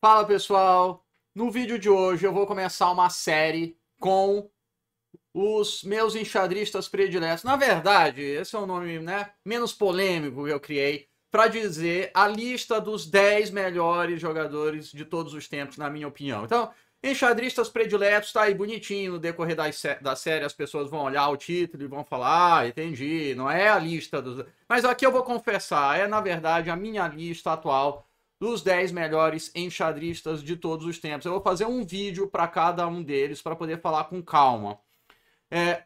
Fala pessoal, no vídeo de hoje eu vou começar uma série com os meus enxadristas prediletos. Na verdade, esse é o um nome né, menos polêmico que eu criei para dizer a lista dos 10 melhores jogadores de todos os tempos, na minha opinião. Então, enxadristas prediletos tá aí bonitinho no decorrer da da série, as pessoas vão olhar o título e vão falar, ah, entendi, não é a lista dos... Mas aqui eu vou confessar, é na verdade a minha lista atual dos 10 melhores enxadristas de todos os tempos. Eu vou fazer um vídeo para cada um deles para poder falar com calma. É,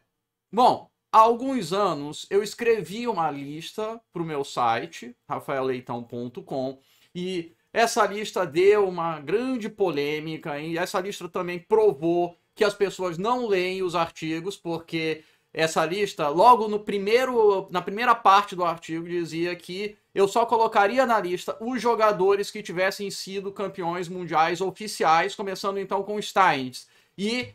bom, há alguns anos eu escrevi uma lista para o meu site, rafaelleitão.com, e essa lista deu uma grande polêmica, e essa lista também provou que as pessoas não leem os artigos porque essa lista, logo no primeiro, na primeira parte do artigo dizia que eu só colocaria na lista os jogadores que tivessem sido campeões mundiais oficiais, começando então com Steins. E,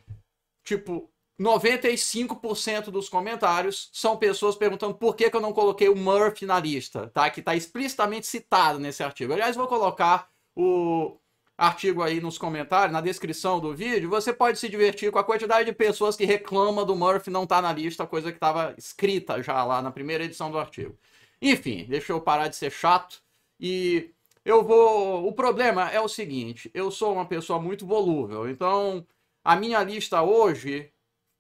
tipo, 95% dos comentários são pessoas perguntando por que, que, eu não coloquei o Murphy na lista, tá? Que está explicitamente citado nesse artigo. Aliás, vou colocar o, artigo aí nos comentários, na descrição do vídeo, você pode se divertir com a quantidade de pessoas que reclama do Murphy não estar tá na lista, coisa que estava escrita já lá na primeira edição do artigo. Enfim, deixa eu parar de ser chato e eu vou. O problema é o seguinte: eu sou uma pessoa muito volúvel, então a minha lista hoje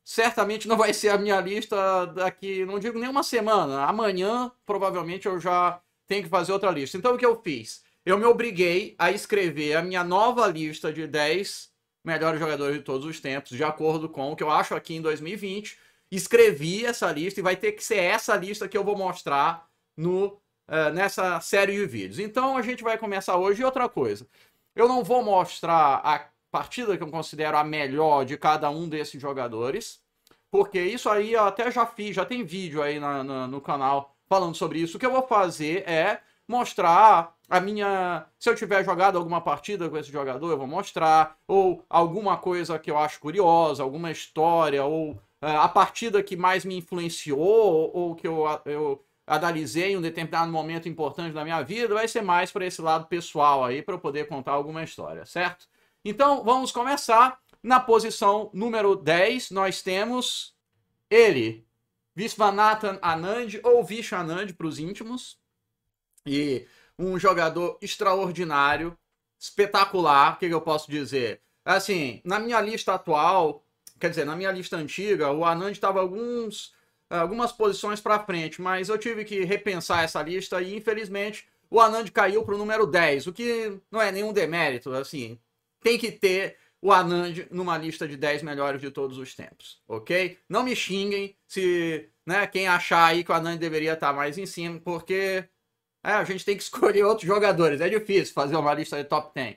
certamente não vai ser a minha lista daqui, não digo nem uma semana. Amanhã, provavelmente, eu já tenho que fazer outra lista. Então, o que eu fiz? eu me obriguei a escrever a minha nova lista de 10 melhores jogadores de todos os tempos, de acordo com o que eu acho aqui em 2020. Escrevi essa lista e vai ter que ser essa lista que eu vou mostrar no, uh, nessa série de vídeos. Então a gente vai começar hoje. E outra coisa, eu não vou mostrar a partida que eu considero a melhor de cada um desses jogadores, porque isso aí eu até já fiz, já tem vídeo aí na, na, no canal falando sobre isso. O que eu vou fazer é mostrar a minha. Se eu tiver jogado alguma partida com esse jogador, eu vou mostrar. Ou alguma coisa que eu acho curiosa, alguma história, ou uh, a partida que mais me influenciou, ou, ou que eu, eu analisei em um determinado momento importante da minha vida, vai ser mais para esse lado pessoal aí, para eu poder contar alguma história, certo? Então vamos começar. Na posição número 10, nós temos ele, Visvanathan Anand ou Vishanand para os íntimos. E um jogador extraordinário, espetacular, o que, que eu posso dizer? Assim, na minha lista atual, quer dizer, na minha lista antiga, o Anand estava alguns algumas posições para frente, mas eu tive que repensar essa lista e infelizmente o Anand caiu para o número 10, o que não é nenhum demérito, assim, tem que ter o Anand numa lista de 10 melhores de todos os tempos, ok? Não me xinguem se, né, quem achar aí que o Anand deveria estar tá mais em cima, porque é, a gente tem que escolher outros jogadores. É difícil fazer uma lista de top 10.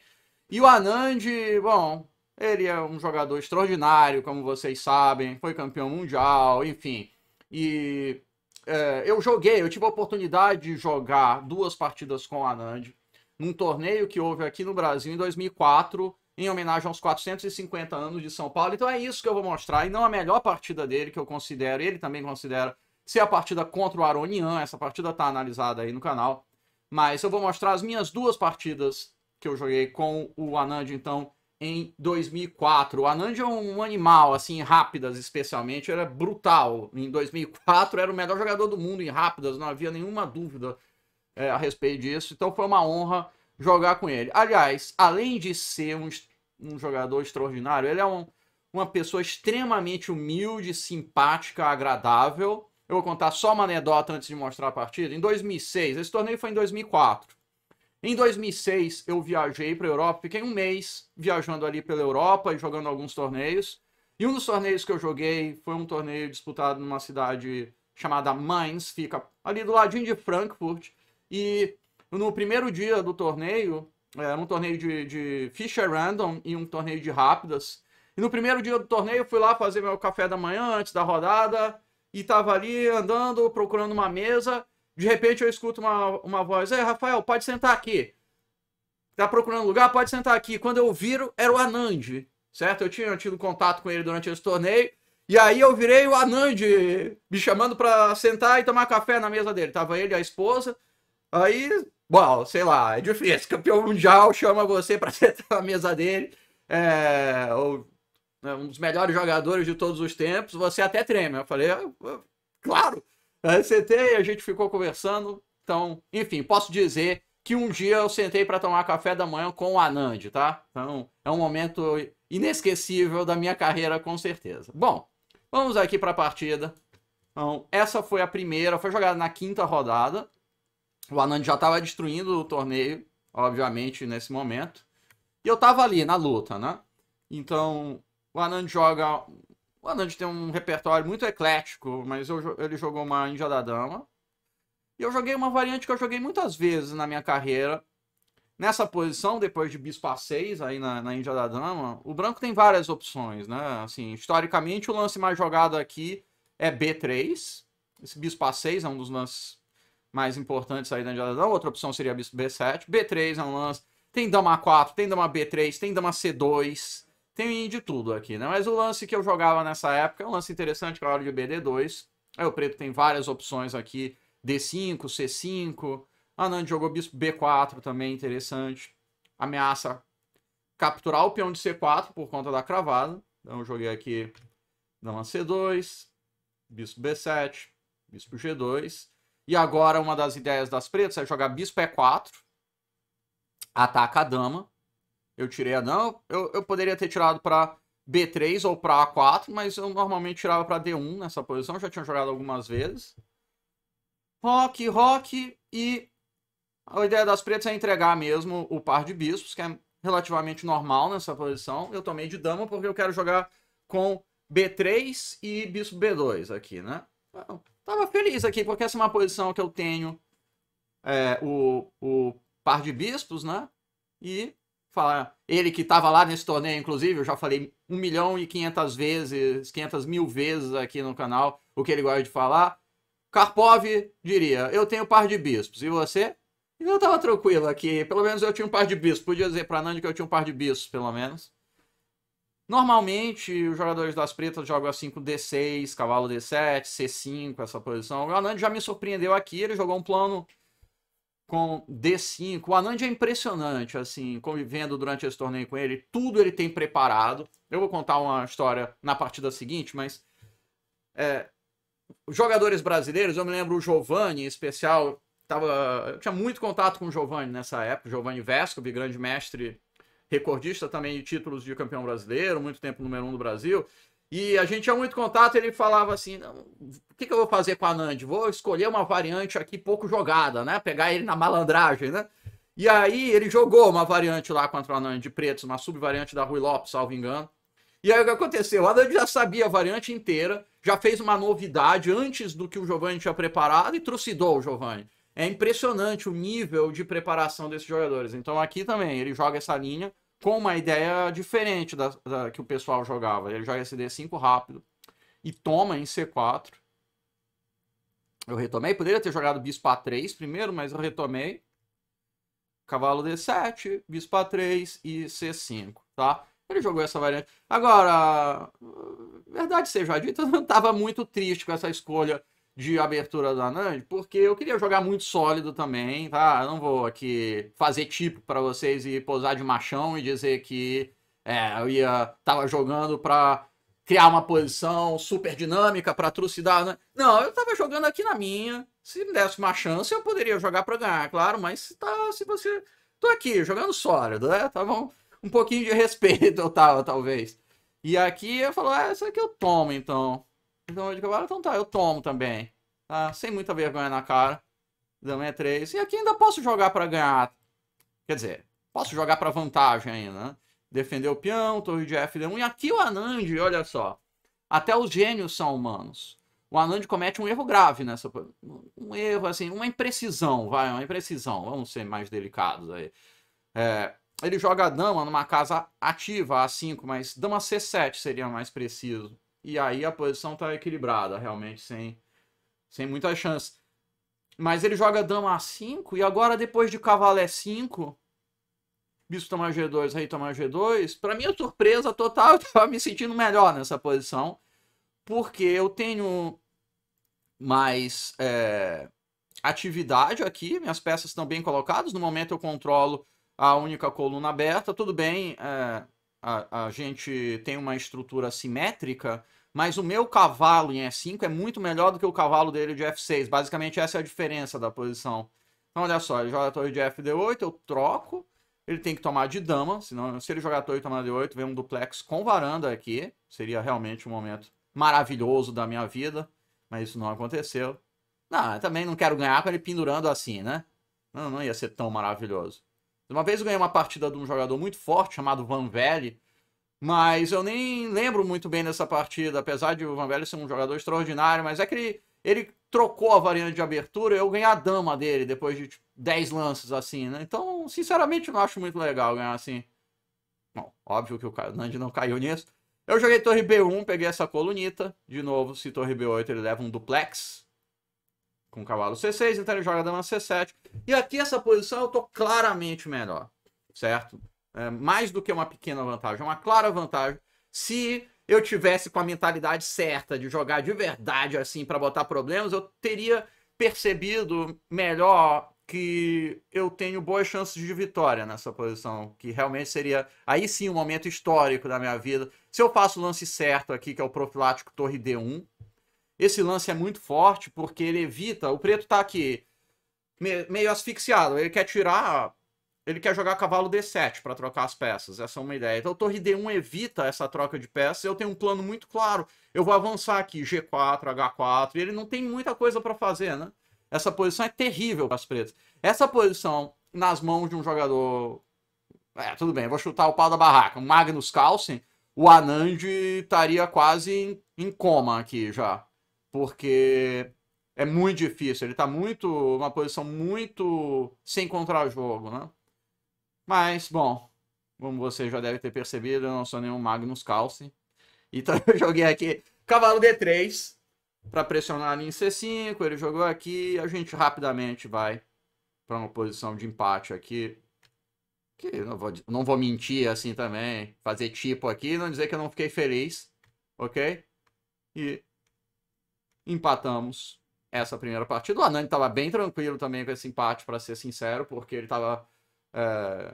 E o Anand, bom, ele é um jogador extraordinário, como vocês sabem. Foi campeão mundial, enfim. E é, eu joguei, eu tive a oportunidade de jogar duas partidas com o Anand num torneio que houve aqui no Brasil em 2004, em homenagem aos 450 anos de São Paulo. Então é isso que eu vou mostrar, e não a melhor partida dele, que eu considero, ele também considera se é a partida contra o Aronian, essa partida tá analisada aí no canal. Mas eu vou mostrar as minhas duas partidas que eu joguei com o Anand, então, em 2004. O Anand é um animal, assim, rápidas especialmente, era é brutal. Em 2004 era o melhor jogador do mundo em rápidas, não havia nenhuma dúvida é, a respeito disso. Então foi uma honra jogar com ele. Aliás, além de ser um, um jogador extraordinário, ele é um, uma pessoa extremamente humilde, simpática, agradável eu vou contar só uma anedota antes de mostrar a partida. Em 2006, esse torneio foi em 2004. Em 2006, eu viajei para a Europa, fiquei um mês viajando ali pela Europa e jogando alguns torneios. E um dos torneios que eu joguei foi um torneio disputado numa cidade chamada Mainz, fica ali do ladinho de Frankfurt. E no primeiro dia do torneio, é, era um torneio de, de random e um torneio de rápidas. E no primeiro dia do torneio, eu fui lá fazer meu café da manhã antes da rodada e tava ali andando, procurando uma mesa. De repente eu escuto uma, uma voz: É, Rafael, pode sentar aqui. Tá procurando lugar? Pode sentar aqui. Quando eu viro, era o Anand, certo? Eu tinha tido contato com ele durante esse torneio. E aí eu virei o Anand me chamando para sentar e tomar café na mesa dele. Tava ele e a esposa. Aí, bom, sei lá, é difícil. Campeão mundial chama você para sentar na mesa dele. É, ou né, um dos melhores jogadores de todos os tempos, você até treme. Eu falei, ah, claro, aí sentei, a gente ficou conversando. Então, enfim, posso dizer que um dia eu sentei para tomar café da manhã com o Anand, tá? Então, é um momento inesquecível da minha carreira, com certeza. Bom, vamos aqui para a partida. Então, essa foi a primeira, foi jogada na quinta rodada. O Anand já estava destruindo o torneio, obviamente, nesse momento. E eu estava ali na luta, né? Então, o Anand joga. O Anand tem um repertório muito eclético, mas eu, ele jogou uma Índia da Dama. E eu joguei uma variante que eu joguei muitas vezes na minha carreira. Nessa posição, depois de bispo a6, aí na, na Índia da Dama, o branco tem várias opções, né? Assim, historicamente, o lance mais jogado aqui é B3. Esse bispo a6 é um dos lances mais importantes aí da Índia da Dama. Outra opção seria bispo B7. B3 é um lance... Tem dama A4, tem dama B3, tem dama C2. Tem de tudo aqui, né? Mas o lance que eu jogava nessa época é um lance interessante, que é o de BD2. Aí o preto tem várias opções aqui, D5, C5. Ah, a Nand jogou bispo B4 também, interessante. Ameaça capturar o peão de C4 por conta da cravada. Então eu joguei aqui dama C2, bispo B7, bispo G2. E agora uma das ideias das pretas é jogar bispo E4, ataca a dama eu tirei a não. Eu, eu poderia ter tirado para B3 ou para A4, mas eu normalmente tirava para D1 nessa posição, já tinha jogado algumas vezes. Rock, rock e a ideia das pretas é entregar mesmo o par de bispos, que é relativamente normal nessa posição. Eu tomei de dama porque eu quero jogar com B3 e bispo B2 aqui, né? Eu então, tava feliz aqui, porque essa é uma posição que eu tenho é, o, o par de bispos, né? E falar ele que estava lá nesse torneio, inclusive, eu já falei 1 milhão e 500 vezes, quinhentas mil vezes aqui no canal, o que ele gosta de falar. Karpov diria, eu tenho um par de bispos, e você? Eu estava tranquilo aqui, pelo menos eu tinha um par de bispos, podia dizer para Nandi que eu tinha um par de bispos, pelo menos. Normalmente, os jogadores das pretas jogam assim com D6, cavalo D7, C5, essa posição. O Anand já me surpreendeu aqui, ele jogou um plano com D5. O Anand é impressionante, assim, convivendo durante esse torneio com ele. Tudo ele tem preparado. Eu vou contar uma história na partida seguinte, mas. É, jogadores brasileiros, eu me lembro o Giovanni, em especial. Tava, eu tinha muito contato com o Giovanni nessa época. Giovanni Vescovi, grande mestre recordista também de títulos de campeão brasileiro, muito tempo número um do Brasil. E a gente tinha muito contato, ele falava assim: o que, que eu vou fazer com a Nand? Vou escolher uma variante aqui pouco jogada, né? Pegar ele na malandragem, né? E aí ele jogou uma variante lá contra a Nandi de pretos, uma subvariante da Rui Lopes, salvo engano. E aí o que aconteceu? O Anand já sabia a variante inteira, já fez uma novidade antes do que o Giovanni tinha preparado e trucidou o Giovanni. É impressionante o nível de preparação desses jogadores. Então aqui também ele joga essa linha com uma ideia diferente da, da, que o pessoal jogava. Ele joga d 5 rápido e toma em C4. Eu retomei, poderia ter jogado bispo A3 primeiro, mas eu retomei. Cavalo D7, bispo A3 e C5, tá? Ele jogou essa variante. Agora, verdade seja dita, eu não estava muito triste com essa escolha de abertura da Nand, porque eu queria jogar muito sólido também, tá? Eu não vou aqui fazer tipo para vocês e posar de machão e dizer que é, eu ia tava jogando para criar uma posição super dinâmica para trucidar. Né? Não, eu tava jogando aqui na minha. Se me desse uma chance, eu poderia jogar para ganhar, claro, mas tá, se você tô aqui jogando sólido, né? tá um, um pouquinho de respeito eu talvez. E aqui eu falo, ah, essa aqui eu tomo então. Então de cavalo, então tá, eu tomo também. Tá? Sem muita vergonha na cara. Dama é 3. E aqui ainda posso jogar para ganhar. Quer dizer, posso jogar para vantagem ainda, né? Defender o peão, torre de F1. E aqui o Anand, olha só. Até os gênios são humanos. O Anand comete um erro grave nessa. Um erro, assim, uma imprecisão, vai, uma imprecisão. Vamos ser mais delicados aí. É, ele joga a dama numa casa ativa, A5, mas dama C7 seria mais preciso. E aí a posição tá equilibrada, realmente, sem, sem muita chance. Mas ele joga dama A5 e agora depois de cavalo E5, é bispo tomar G2, rei tomar G2, para minha surpresa total, eu tava me sentindo melhor nessa posição, porque eu tenho mais é, atividade aqui, minhas peças estão bem colocadas, no momento eu controlo a única coluna aberta, tudo bem, é, a, a gente tem uma estrutura simétrica, mas o meu cavalo em E5 é muito melhor do que o cavalo dele de F6. Basicamente, essa é a diferença da posição. Então, olha só, ele joga a torre de FD8, eu troco. Ele tem que tomar de dama, senão, se ele jogar a torre e tomar de 8 vem um duplex com varanda aqui. Seria realmente um momento maravilhoso da minha vida, mas isso não aconteceu. Não, eu também não quero ganhar com ele pendurando assim, né? Não, não ia ser tão maravilhoso. Uma vez eu ganhei uma partida de um jogador muito forte chamado Van Velli, mas eu nem lembro muito bem dessa partida, apesar de o Van Velli ser um jogador extraordinário, mas é que ele, ele trocou a variante de abertura, eu ganhei a dama dele depois de tipo, 10 lances assim, né? Então, sinceramente, não acho muito legal ganhar assim. Bom, óbvio que o Nandi não caiu nisso. Eu joguei torre B1, peguei essa colunita. De novo, se torre B8 ele leva um duplex, com cavalo C6, então ele joga dama C7. E aqui essa posição eu tô claramente melhor, certo? É mais do que uma pequena vantagem, é uma clara vantagem. Se eu tivesse com a mentalidade certa de jogar de verdade assim para botar problemas, eu teria percebido melhor que eu tenho boas chances de vitória nessa posição, que realmente seria aí sim um momento histórico da minha vida. Se eu faço o lance certo aqui, que é o profilático torre D1, esse lance é muito forte porque ele evita. O preto tá aqui meio asfixiado. Ele quer tirar. Ele quer jogar cavalo D7 para trocar as peças. Essa é uma ideia. Então, torre D1 evita essa troca de peças. Eu tenho um plano muito claro. Eu vou avançar aqui G4, H4. E ele não tem muita coisa para fazer, né? Essa posição é terrível para as pretas. Essa posição nas mãos de um jogador. É, tudo bem, vou chutar o pau da barraca. Magnus Carlsen, o Anand estaria quase em, em coma aqui já porque é muito difícil. Ele está muito, uma posição muito sem contra-jogo, né? Mas, bom, como você já deve ter percebido, eu não sou nenhum Magnus Carlsen. Então eu joguei aqui cavalo D3 para pressionar ali em C5. Ele jogou aqui. A gente rapidamente vai para uma posição de empate aqui. Que não vou, não vou mentir assim também. Fazer tipo aqui, não dizer que eu não fiquei feliz, ok? E empatamos essa primeira partida. O Anani estava bem tranquilo também com esse empate, para ser sincero, porque ele estava. É...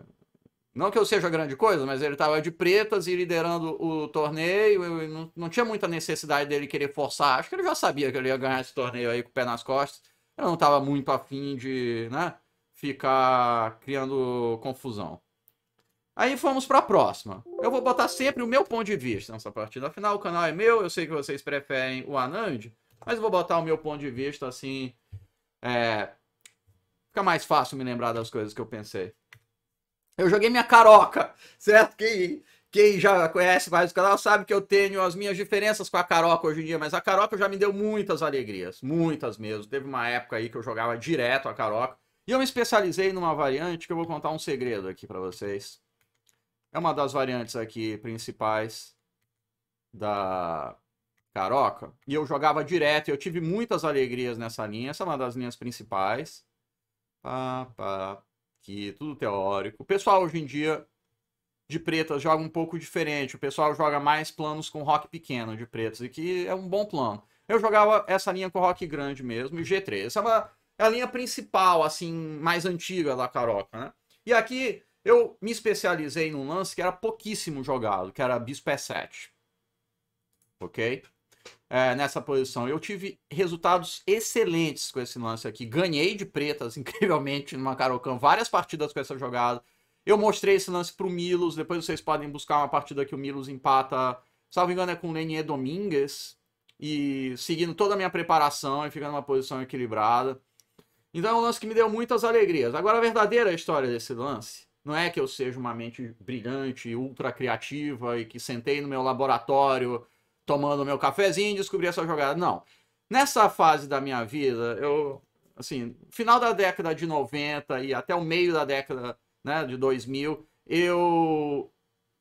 Não que eu seja grande coisa, mas ele estava de pretas e liderando o torneio. Não, não, tinha muita necessidade dele querer forçar. Acho que ele já sabia que ele ia ganhar esse torneio aí com o pé nas costas. Ele não estava muito afim de né, ficar criando confusão. Aí fomos para a próxima. Eu vou botar sempre o meu ponto de vista nessa partida. Afinal, o canal é meu, eu sei que vocês preferem o Anand. Mas vou botar o meu ponto de vista assim. É... Fica mais fácil me lembrar das coisas que eu pensei. Eu joguei minha caroca, certo? Quem, quem já conhece mais o canal sabe que eu tenho as minhas diferenças com a caroca hoje em dia, mas a caroca já me deu muitas alegrias, muitas mesmo. Teve uma época aí que eu jogava direto a caroca. E eu me especializei numa variante que eu vou contar um segredo aqui para vocês. É uma das variantes aqui principais da Caroca, e eu jogava direto, eu tive muitas alegrias nessa linha, essa é uma das linhas principais. Pá, pá, aqui, tudo teórico. O pessoal hoje em dia de pretas joga um pouco diferente, o pessoal joga mais planos com rock pequeno de pretas, e que é um bom plano. Eu jogava essa linha com rock grande mesmo, e G3. Essa é, uma, é a linha principal, assim, mais antiga da Caroca, né? E aqui eu me especializei num lance que era pouquíssimo jogado, que era Bispo é E7. Ok? é, nessa posição. Eu tive resultados excelentes com esse lance aqui. Ganhei de pretas, incrivelmente, numa Carocan, várias partidas com essa jogada. Eu mostrei esse lance pro Milos, depois vocês podem buscar uma partida que o Milos empata, salvo engano, é com o Lenier Domingues. E seguindo toda a minha preparação e ficando numa posição equilibrada. Então é um lance que me deu muitas alegrias. Agora, a verdadeira história desse lance não é que eu seja uma mente brilhante, ultra criativa e que sentei no meu laboratório tomando meu cafezinho e descobri essa jogada. Não. Nessa fase da minha vida, eu, assim, final da década de 90 e até o meio da década né, de 2000, eu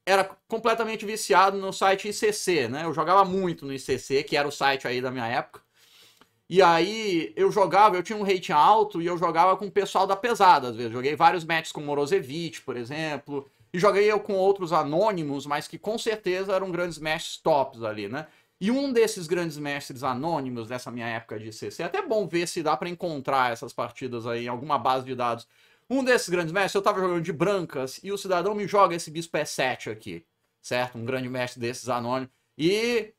era completamente viciado no site ICC, né? Eu jogava muito no ICC, que era o site aí da minha época. E aí eu jogava, eu tinha um rating alto e eu jogava com o pessoal da pesada, às vezes. Joguei vários matches com Morozevic, por exemplo e joguei eu com outros anônimos, mas que com certeza eram grandes mestres tops ali, né? E um desses grandes mestres anônimos dessa minha época de CC, é até bom ver se dá para encontrar essas partidas aí em alguma base de dados. Um desses grandes mestres, eu tava jogando de brancas e o cidadão me joga esse bispo E7 aqui, certo? Um grande mestre desses anônimos. E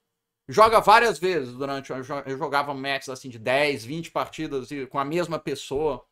joga várias vezes durante. Eu jogava matches assim de 10, 20 partidas com a mesma pessoa.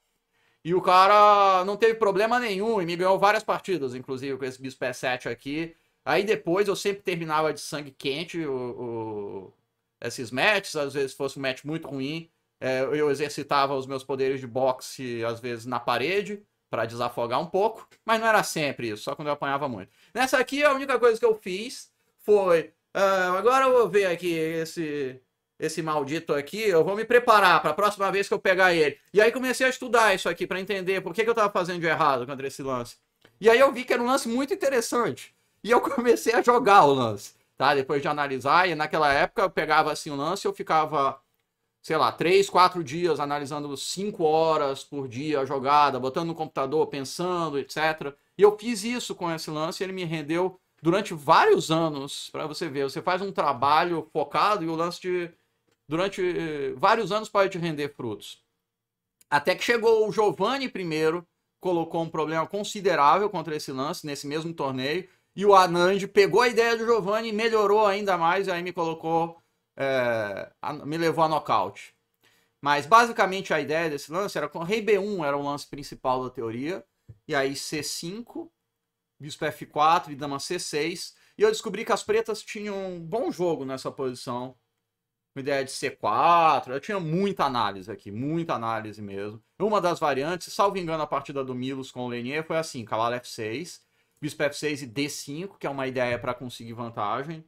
E o cara não teve problema nenhum e me ganhou várias partidas, inclusive com esse bispo E7 aqui. Aí depois eu sempre terminava de sangue quente o, o esses matches, às vezes fosse um match muito ruim, é, eu exercitava os meus poderes de boxe, às vezes na parede, para desafogar um pouco, mas não era sempre isso, só quando eu apanhava muito. Nessa aqui, a única coisa que eu fiz foi. Uh, agora eu vou ver aqui esse esse maldito aqui, eu vou me preparar para a próxima vez que eu pegar ele. E aí comecei a estudar isso aqui para entender por que, que eu estava fazendo de errado contra esse lance. E aí eu vi que era um lance muito interessante. E eu comecei a jogar o lance, tá? Depois de analisar, e naquela época eu pegava assim o lance, eu ficava, sei lá, três, quatro dias analisando cinco horas por dia a jogada, botando no computador, pensando, etc. E eu fiz isso com esse lance, ele me rendeu durante vários anos, para você ver. Você faz um trabalho focado e o lance de durante eh, vários anos pode render frutos. Até que chegou o Giovanni primeiro, colocou um problema considerável contra esse lance nesse mesmo torneio. E o Anand pegou a ideia do Giovanni, melhorou ainda mais e aí me colocou, é, me levou a nocaute. Mas basicamente a ideia desse lance era com rei B1 era o lance principal da teoria, e aí C5, bispo F4 e dama C6. E eu descobri que as pretas tinham um bom jogo nessa posição com ideia de C4. Eu tinha muita análise aqui, muita análise mesmo. Uma das variantes, salvo engano, a partida do Milos com o Lenier foi assim: cavalo F6, bispo F6 e D5, que é uma ideia para conseguir vantagem.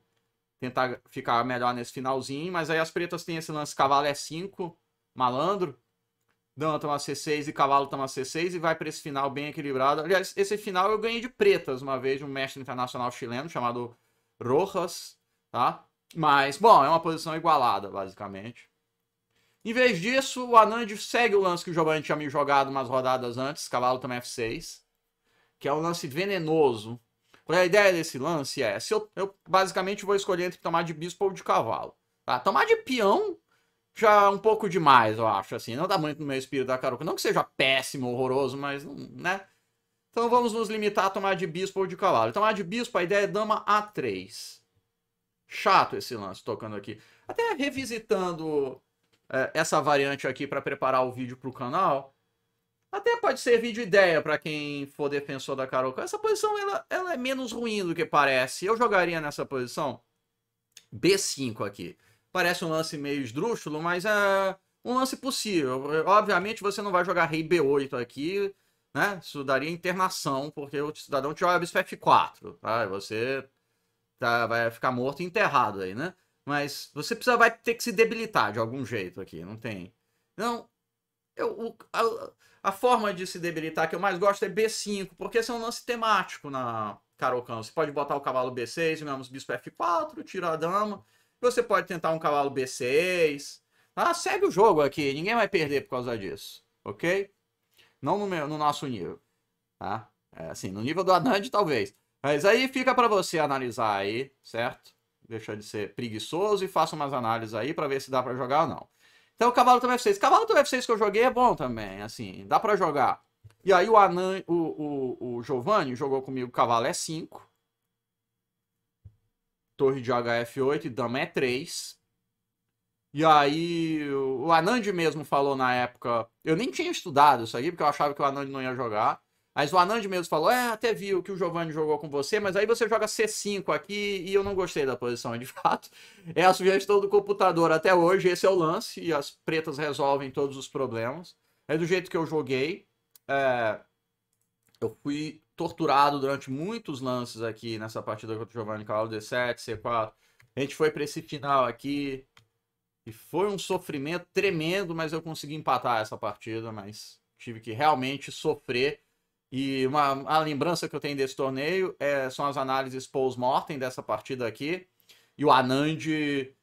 Tentar ficar melhor nesse finalzinho, mas aí as pretas têm esse lance cavalo E5, malandro. Dama toma C6 e cavalo toma C6 e vai para esse final bem equilibrado. Aliás, esse final eu ganhei de pretas uma vez de um mestre internacional chileno chamado Rojas, tá? Mas, bom, é uma posição igualada, basicamente. Em vez disso, o Anand segue o lance que o Giovanni tinha me jogado umas rodadas antes, cavalo também F6, que é um lance venenoso. A ideia desse lance é, se eu, eu basicamente vou escolher entre tomar de bispo ou de cavalo. Tá? Tomar de peão já é um pouco demais, eu acho, assim. Não dá tá muito no meu espírito da caruca. Não que seja péssimo, horroroso, mas, não, né? Então vamos nos limitar a tomar de bispo ou de cavalo. Tomar de bispo, a ideia é dama A3 chato esse lance tocando aqui. Até revisitando é, essa variante aqui para preparar o vídeo para o canal, até pode servir de ideia para quem for defensor da Carol. Essa posição ela, ela é menos ruim do que parece. Eu jogaria nessa posição B5 aqui. Parece um lance meio esdrúxulo, mas é um lance possível. Obviamente você não vai jogar rei B8 aqui, né? Isso daria internação, porque o cidadão te joga F4, tá? você tá, vai ficar morto e enterrado aí, né? Mas você precisa, vai ter que se debilitar de algum jeito aqui, não tem. Não, eu, a, a, forma de se debilitar que eu mais gosto é B5, porque esse é um lance temático na Carocão. Você pode botar o cavalo B6, digamos, bispo F4, tira a dama. Você pode tentar um cavalo B6. Ah, tá? segue o jogo aqui, ninguém vai perder por causa disso, ok? Não no, meu, no nosso nível, tá? É, assim, no nível do Anand, talvez. Mas aí fica para você analisar aí, certo? Deixa de ser preguiçoso e faça umas análises aí para ver se dá para jogar ou não. Então, o Cavalo também F6. Cavalo também F6 que eu joguei é bom também, assim, dá para jogar. E aí o Anan, o, o, o Giovanni jogou comigo Cavalo E5. É Torre de HF8 e Dama E3. É e aí o Anand mesmo falou na época, eu nem tinha estudado isso aí, porque eu achava que o Anand não ia jogar. Mas o Anand mesmo falou: é, até viu que o Giovanni jogou com você, mas aí você joga C5 aqui e eu não gostei da posição. De fato, é a sugestão do computador até hoje. Esse é o lance e as pretas resolvem todos os problemas. É do jeito que eu joguei. É... Eu fui torturado durante muitos lances aqui nessa partida contra o Giovanni Carlos D7, C4. A gente foi para esse final aqui. E foi um sofrimento tremendo, mas eu consegui empatar essa partida, mas tive que realmente sofrer e uma, a lembrança que eu tenho desse torneio é, são as análises post-mortem dessa partida aqui. E o Anand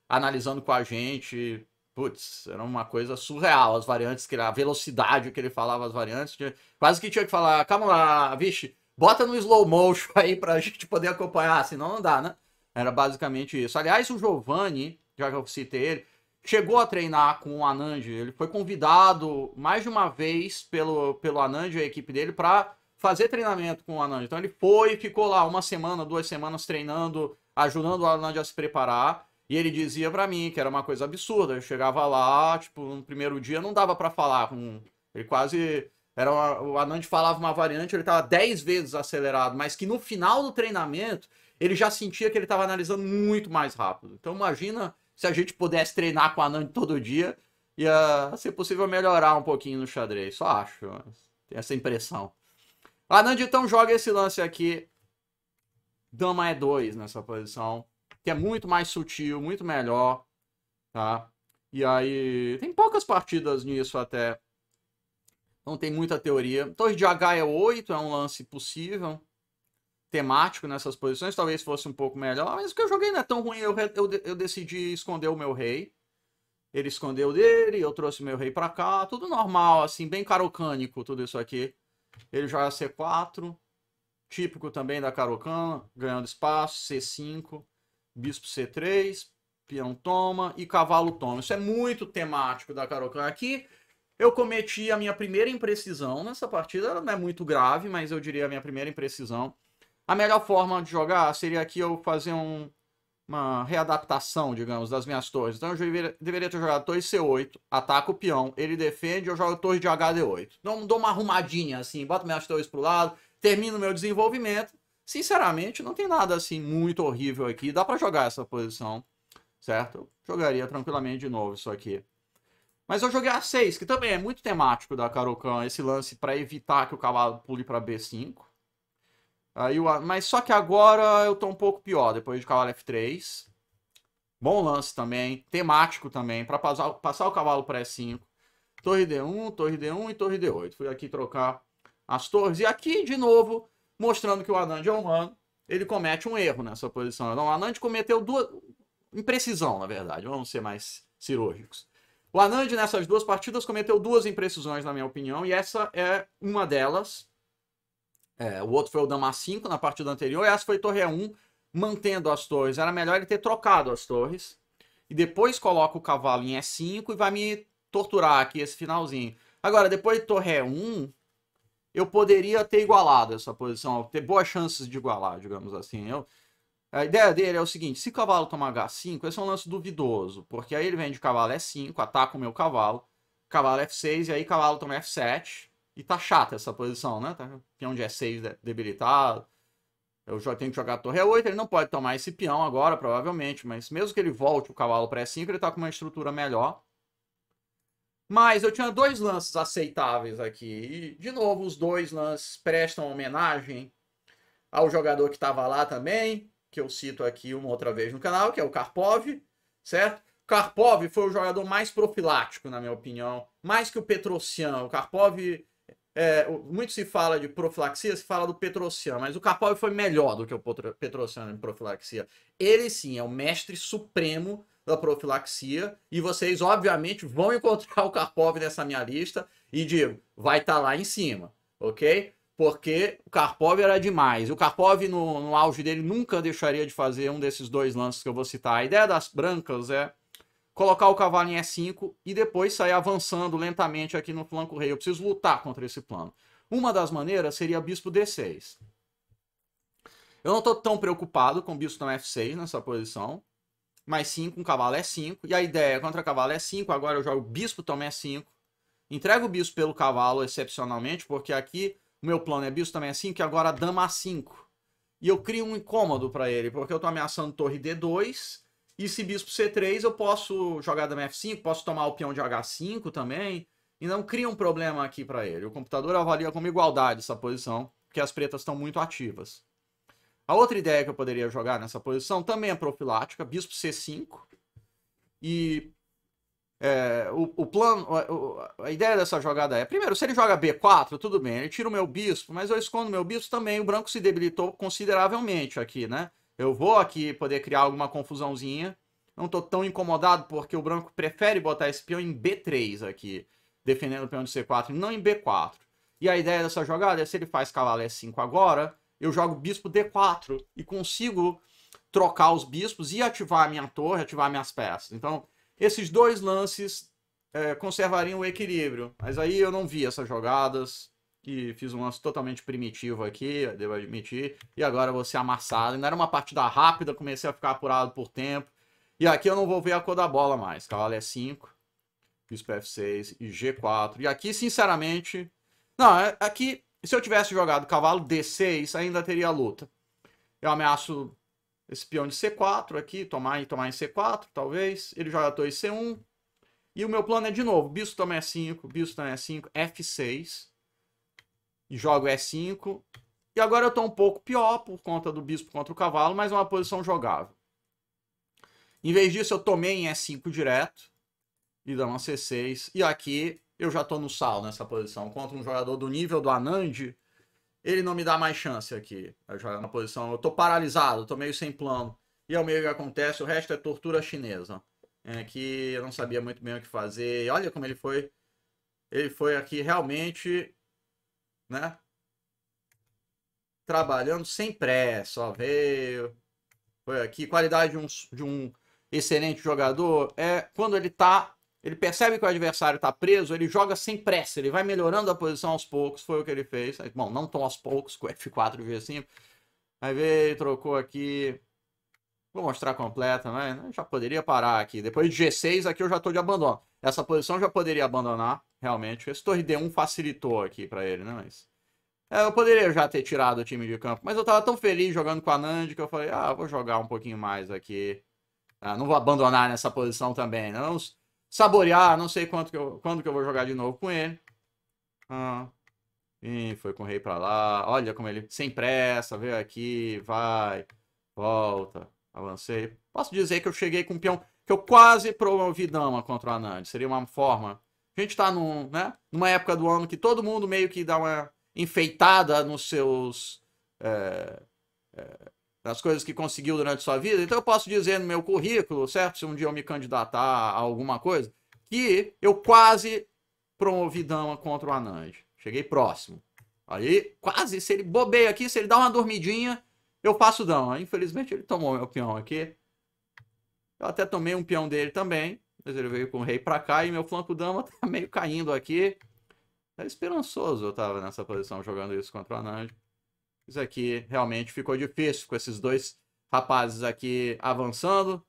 analisando com a gente. Putz, era uma coisa surreal as variantes, que a velocidade que ele falava as variantes. Quase que tinha que falar, calma lá, vixe, bota no slow motion aí pra gente poder acompanhar, senão não dá, né? Era basicamente isso. Aliás, o Giovanni, já que eu citei ele, chegou a treinar com o Anand. Ele foi convidado mais de uma vez pelo, pelo Anand e a equipe dele para fazer treinamento com o Anand. Então ele foi, e ficou lá uma semana, duas semanas treinando, ajudando o Anand a se preparar. E ele dizia para mim que era uma coisa absurda. Eu chegava lá, tipo, no primeiro dia não dava para falar. Com... Ele quase. Era uma... O Anand falava uma variante, ele tava dez vezes acelerado, mas que no final do treinamento ele já sentia que ele estava analisando muito mais rápido. Então imagina se a gente pudesse treinar com a Nani todo dia, ia ser possível melhorar um pouquinho no xadrez. Só acho. Tem essa impressão. A Nand então joga esse lance aqui. Dama E2 é nessa posição. Que é muito mais sutil, muito melhor. Tá? E aí. Tem poucas partidas nisso até. Não tem muita teoria. Torre de H é 8, é um lance possível temático nessas posições, talvez fosse um pouco melhor, mas o que eu joguei não é tão ruim, eu, eu, eu decidi esconder o meu rei. Ele escondeu dele, eu trouxe meu rei pra cá, tudo normal, assim, bem carocânico tudo isso aqui. Ele joga C4, típico também da Carocan, ganhando espaço, C5, bispo C3, peão toma e cavalo toma. Isso é muito temático da Carocan aqui. Eu cometi a minha primeira imprecisão nessa partida, ela não é muito grave, mas eu diria a minha primeira imprecisão. A melhor forma de jogar seria aqui eu fazer um, uma readaptação, digamos, das minhas torres. Então eu deveria, deveria ter jogado torre C8, ataca o peão, ele defende, eu jogo torre de HD8. Não dou uma arrumadinha assim, boto minhas torres pro lado, termino meu desenvolvimento. Sinceramente, não tem nada assim muito horrível aqui. Dá para jogar essa posição, certo? Eu jogaria tranquilamente de novo isso aqui. Mas eu joguei A6, que também é muito temático da Karokan, esse lance para evitar que o cavalo pule para B5. Aí o, mas só que agora eu tô um pouco pior, depois de cavalo F3. Bom lance também, temático também, para passar, passar o cavalo para E5. Torre D1, torre D1 e torre D8. Fui aqui trocar as torres. E aqui, de novo, mostrando que o Anand é humano. Ele comete um erro nessa posição. não o Anand cometeu duas... Imprecisão, na verdade. Vamos ser mais cirúrgicos. O Anand, nessas duas partidas, cometeu duas imprecisões, na minha opinião. E essa é uma delas. É, o outro foi o dama 5 na partida anterior, e essa foi torre 1, mantendo as torres. Era melhor ele ter trocado as torres. E depois coloca o cavalo em E5 e vai me torturar aqui esse finalzinho. Agora, depois de torre 1, eu poderia ter igualado essa posição, ter boas chances de igualar, digamos assim. Eu, a ideia dele é o seguinte, se o cavalo tomar H5, esse é um lance duvidoso, porque aí ele vem de cavalo E5, ataca o meu cavalo, cavalo F6, e aí cavalo toma F7, e tá chata essa posição, né? Tá, peão é de E6 debilitado. Tá. Eu já tenho que jogar a torre E8. Ele não pode tomar esse peão agora, provavelmente. Mas mesmo que ele volte o cavalo para E5, ele tá com uma estrutura melhor. Mas eu tinha dois lances aceitáveis aqui. E, de novo, os dois lances prestam homenagem ao jogador que estava lá também, que eu cito aqui uma outra vez no canal, que é o Karpov, certo? Karpov foi o jogador mais profilático, na minha opinião, mais que o Petrocian. O Karpov é, muito se fala de profilaxia, se fala do Petrociano, mas o Karpov foi melhor do que o Petrociano em profilaxia. Ele sim é o mestre supremo da profilaxia e vocês obviamente vão encontrar o Karpov nessa minha lista e digo, vai estar tá lá em cima, ok? Porque o Karpov era demais. O Karpov, no, no auge dele, nunca deixaria de fazer um desses dois lances que eu vou citar. A ideia das brancas é colocar o cavalo em E5 e depois sair avançando lentamente aqui no flanco rei. Eu preciso lutar contra esse plano. Uma das maneiras seria bispo D6. Eu não estou tão preocupado com bispo F6 nessa posição. Mais 5, um cavalo é 5. E a ideia é contra cavalo é 5. Agora eu jogo bispo também é 5. Entrego o bispo pelo cavalo excepcionalmente, porque aqui o meu plano é bispo também é 5 e agora dama a 5. E eu crio um incômodo para ele, porque eu estou ameaçando torre D2 e se bispo C3, eu posso jogar dama F5, posso tomar o peão de H5 também. E não cria um problema aqui para ele. O computador avalia como igualdade essa posição, porque as pretas estão muito ativas. A outra ideia que eu poderia jogar nessa posição também é profilática, bispo C5. E é, o, o, plano, a, a ideia dessa jogada é, primeiro, se ele joga B4, tudo bem, ele tira o meu bispo, mas eu escondo o meu bispo também, o branco se debilitou consideravelmente aqui, né? Eu vou aqui poder criar alguma confusãozinha. Não tô tão incomodado porque o branco prefere botar esse peão em B3 aqui, defendendo o peão de C4, não em B4. E a ideia dessa jogada é se ele faz cavalo E5 agora, eu jogo bispo D4 e consigo trocar os bispos e ativar a minha torre, ativar minhas peças. Então, esses dois lances é, conservariam o equilíbrio. Mas aí eu não vi essas jogadas que fiz um lance totalmente primitivo aqui, devo admitir. E agora vou ser amassado. Ainda era uma partida rápida, comecei a ficar apurado por tempo. E aqui eu não vou ver a cor da bola mais. Cavalo é 5, bispo F6 e G4. E aqui, sinceramente... Não, é, aqui, se eu tivesse jogado cavalo D6, ainda teria luta. Eu ameaço esse peão de C4 aqui, tomar e tomar em C4, talvez. Ele joga 2 C1. E o meu plano é, de novo, bispo também é 5, bispo também é 5, F6 jogo E5. É e agora eu estou um pouco pior por conta do bispo contra o cavalo, mas é uma posição jogável. Em vez disso, eu tomei em E5 direto. E dama C6. E aqui eu já estou no sal nessa posição. Contra um jogador do nível do Anand, ele não me dá mais chance aqui. Eu jogar na posição. Eu estou paralisado, estou meio sem plano. E é o meio que acontece, o resto é tortura chinesa. É que eu não sabia muito bem o que fazer. E olha como ele foi. Ele foi aqui realmente né? Trabalhando sem pressa, ó, veio. Foi aqui. Qualidade de um, de um excelente jogador é quando ele tá. Ele percebe que o adversário tá preso, ele joga sem pressa, ele vai melhorando a posição aos poucos, foi o que ele fez. Bom, não tão aos poucos, com F4 e G5. Aí veio, trocou aqui. Vou mostrar completa, né? Já poderia parar aqui. Depois de G6, aqui eu já estou de abandono. Essa posição eu já poderia abandonar realmente. Esse torre D1 facilitou aqui para ele, né? Mas... É, eu poderia já ter tirado o time de campo, mas eu tava tão feliz jogando com a Nand que eu falei, ah, vou jogar um pouquinho mais aqui. Ah, não vou abandonar nessa posição também, né? Vamos saborear, não sei quanto que eu, quando que eu vou jogar de novo com ele. Ah, e foi com o rei pra lá. Olha como ele, sem pressa, veio aqui, vai, volta, avancei. Posso dizer que eu cheguei com um peão que eu quase promovi dama contra o Anand. Seria uma forma a gente está num, né, numa época do ano que todo mundo meio que dá uma enfeitada nos seus. É, é, nas coisas que conseguiu durante sua vida. Então eu posso dizer no meu currículo, certo? Se um dia eu me candidatar a alguma coisa, que eu quase promovi dama contra o Anand. Cheguei próximo. Aí, quase, se ele bobeia aqui, se ele dá uma dormidinha, eu passo dama. Infelizmente ele tomou meu peão aqui. Eu até tomei um peão dele também. Mas ele veio com o rei pra cá e meu flanco dama tá meio caindo aqui. Tá esperançoso eu tava nessa posição jogando isso contra o Anand. Isso aqui realmente ficou difícil com esses dois rapazes aqui avançando.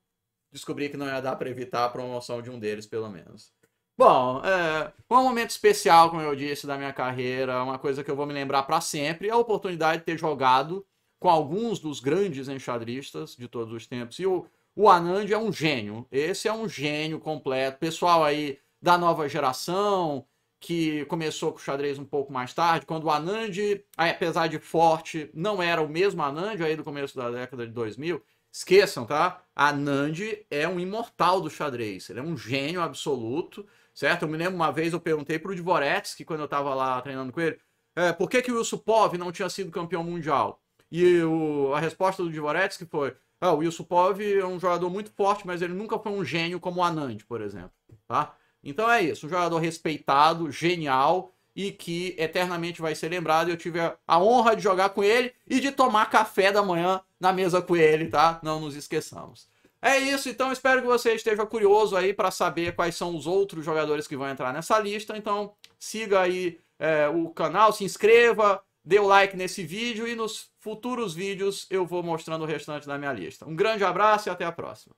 Descobri que não ia dar para evitar a promoção de um deles, pelo menos. Bom, é, um momento especial, como eu disse, da minha carreira, uma coisa que eu vou me lembrar para sempre, é a oportunidade de ter jogado com alguns dos grandes enxadristas de todos os tempos. E o o Anand é um gênio. Esse é um gênio completo. Pessoal aí da nova geração, que começou com o xadrez um pouco mais tarde, quando o Anand, apesar de forte, não era o mesmo Anand aí do começo da década de 2000. Esqueçam, tá? Anand é um imortal do xadrez. Ele é um gênio absoluto, certo? Eu me lembro uma vez eu perguntei pro Dvoretsky, quando eu tava lá treinando com ele, é, por que, que o Yusupov não tinha sido campeão mundial? E o, a resposta do Dvoretsky foi: ah, o Yusupov é um jogador muito forte, mas ele nunca foi um gênio como o Anand, por exemplo, tá? Então é isso, um jogador respeitado, genial e que eternamente vai ser lembrado. Eu tive a, honra de jogar com ele e de tomar café da manhã na mesa com ele, tá? Não nos esqueçamos. É isso, então espero que você esteja curioso aí para saber quais são os outros jogadores que vão entrar nessa lista. Então siga aí é, o canal, se inscreva, dê o like nesse vídeo e nos Futuros vídeos eu vou mostrando o restante da minha lista. Um grande abraço e até a próxima.